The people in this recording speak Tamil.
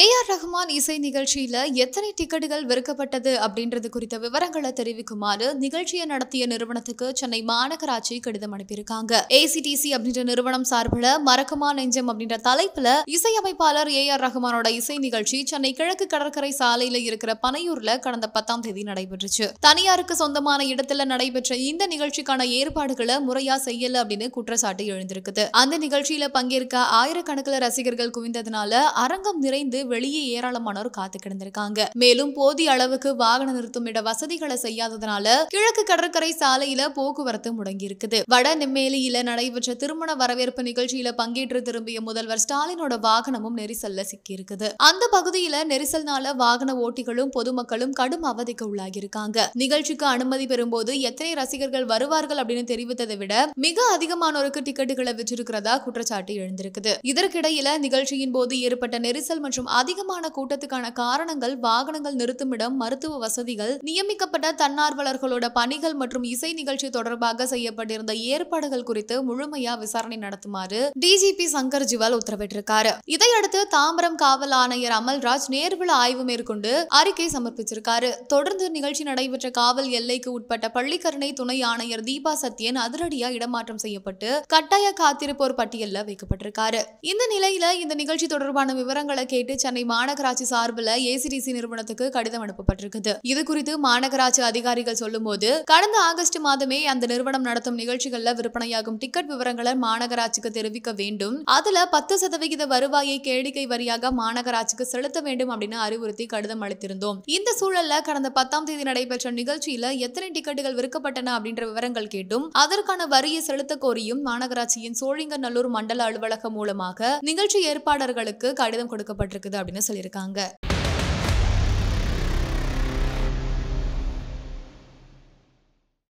ஏஆர் ரஹ்மான் இசை நிகழ்ச்சியில எத்தனை டிக்கெட்டுகள் விற்கப்பட்டது அப்படின்றது குறித்த விவரங்களை தெரிவிக்குமாறு நிகழ்ச்சியை நடத்திய நிறுவனத்துக்கு சென்னை மாநகராட்சி கடிதம் அனுப்பியிருக்காங்க ஏசிடிசி அப்படின்ற நிறுவனம் சார்பில் மறக்குமா நெஞ்சம் அப்படின்ற தலைப்புல இசையமைப்பாளர் ஏ ஆர் ரஹ்மானோட இசை நிகழ்ச்சி சென்னை கிழக்கு கடற்கரை சாலையில இருக்கிற பனையூர்ல கடந்த பத்தாம் தேதி நடைபெற்றுச்சு தனியாருக்கு சொந்தமான இடத்துல நடைபெற்ற இந்த நிகழ்ச்சிக்கான ஏற்பாடுகளை முறையா செய்யல அப்படின்னு குற்றச்சாட்டு எழுந்திருக்குது அந்த நிகழ்ச்சியில பங்கேற்க ஆயிரக்கணக்கில் ரசிகர்கள் குவிந்ததுனால அரங்கம் நிறைந்த பயந்து வெளியே ஏராளமானோர் காத்து கிடந்திருக்காங்க மேலும் போதிய அளவுக்கு வாகன நிறுத்தும் இட வசதிகளை செய்யாததுனால கிழக்கு கடற்கரை சாலையில போக்குவரத்து முடங்கி இருக்குது வட நெம்மேலியில நடைபெற்ற திருமண வரவேற்பு நிகழ்ச்சியில பங்கேற்று திரும்பிய முதல்வர் ஸ்டாலினோட வாகனமும் நெரிசல்ல சிக்கியிருக்குது அந்த பகுதியில நெரிசல்னால வாகன ஓட்டிகளும் பொதுமக்களும் கடும் அவதிக்கு உள்ளாகியிருக்காங்க நிகழ்ச்சிக்கு அனுமதி பெறும்போது எத்தனை ரசிகர்கள் வருவார்கள் அப்படின்னு தெரிவித்ததை விட மிக அதிகமானோருக்கு டிக்கெட்டுகளை வச்சிருக்கிறதா குற்றச்சாட்டு எழுந்திருக்குது இதற்கிடையில நிகழ்ச்சியின் போது ஏற்பட்ட நெரிசல் மற்றும் மற்றும் அதிகமான கூட்டத்துக்கான காரணங்கள் வாகனங்கள் நிறுத்துமிடம் மருத்துவ வசதிகள் நியமிக்கப்பட்ட தன்னார்வலர்களோட பணிகள் மற்றும் இசை நிகழ்ச்சி தொடர்பாக செய்யப்பட்டிருந்த ஏற்பாடுகள் குறித்து முழுமையா விசாரணை நடத்துமாறு டிஜிபி சங்கர் ஜிவால் உத்தரவிட்டிருக்காரு இதையடுத்து தாம்பரம் காவல் ஆணையர் அமல்ராஜ் நேர்விழ ஆய்வு மேற்கொண்டு அறிக்கை சமர்ப்பிச்சிருக்காரு தொடர்ந்து நிகழ்ச்சி நடைபெற்ற காவல் எல்லைக்கு உட்பட்ட பள்ளிக்கரணை துணை ஆணையர் தீபா சத்யன் அதிரடியா இடமாற்றம் செய்யப்பட்டு கட்டாய காத்திருப்போர் பட்டியலில் வைக்கப்பட்டிருக்காரு இந்த நிலையில இந்த நிகழ்ச்சி தொடர்பான விவரங்களை கேட்டு முன்னிட்டு சென்னை மாநகராட்சி சார்பில் ஏசிடிசி நிறுவனத்துக்கு கடிதம் அனுப்பப்பட்டிருக்குது இது குறித்து மாநகராட்சி அதிகாரிகள் சொல்லும்போது கடந்த ஆகஸ்ட் மாதமே அந்த நிறுவனம் நடத்தும் நிகழ்ச்சிகளில் விற்பனையாகும் டிக்கெட் விவரங்களை மாநகராட்சிக்கு தெரிவிக்க வேண்டும் அதுல பத்து சதவிகித வருவாயை கேளிக்கை வரியாக மாநகராட்சிக்கு செலுத்த வேண்டும் அப்படின்னு அறிவுறுத்தி கடிதம் அளித்திருந்தோம் இந்த சூழல்ல கடந்த பத்தாம் தேதி நடைபெற்ற நிகழ்ச்சியில எத்தனை டிக்கெட்டுகள் விற்கப்பட்டன அப்படின்ற விவரங்கள் கேட்டும் அதற்கான வரியை செலுத்த கோரியும் மாநகராட்சியின் சோழிங்கநல்லூர் மண்டல அலுவலகம் மூலமாக நிகழ்ச்சி ஏற்பாளர்களுக்கு கடிதம் கொடுக்கப்பட்டிருக்கு இருக்குது அப்படின்னு சொல்லியிருக்காங்க